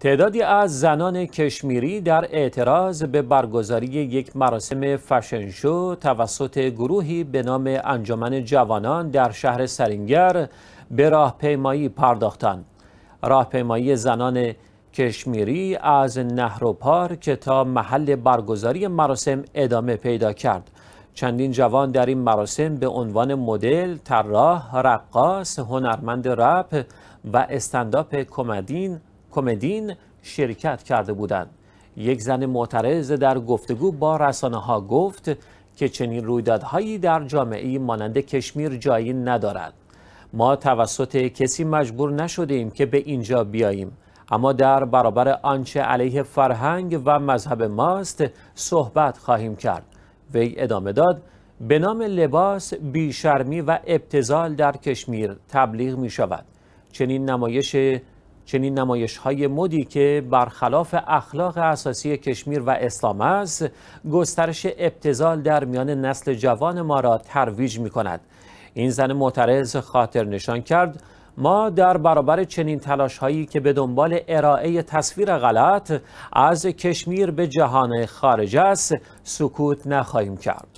تعدادی از زنان کشمیری در اعتراض به برگزاری یک مراسم فشنشو توسط گروهی به نام انجمن جوانان در شهر سرینگر به راهپیمایی پرداختند. راهپیمایی زنان کشمیری از نهر که تا محل برگزاری مراسم ادامه پیدا کرد. چندین جوان در این مراسم به عنوان مدل، طراح، رقاص، هنرمند رپ و استنداپ کمدین کمدین شرکت کرده بودند. یک زن معترض در گفتگو با رسانه ها گفت که چنین رویدادهایی در جامعه مانند کشمیر جایی ندارد. ما توسط کسی مجبور نشدیم که به اینجا بیاییم اما در برابر آنچه علیه فرهنگ و مذهب ماست صحبت خواهیم کرد وی ادامه داد به نام لباس بیشرمی و ابتزال در کشمیر تبلیغ می شود چنین نمایش چنین نمایش های مدی که برخلاف اخلاق اساسی کشمیر و اسلام است گسترش ابتزال در میان نسل جوان ما را ترویج می کند این زن معترض خاطر نشان کرد ما در برابر چنین تلاش هایی که به دنبال ارائه تصویر غلط از کشمیر به جهان خارج است سکوت نخواهیم کرد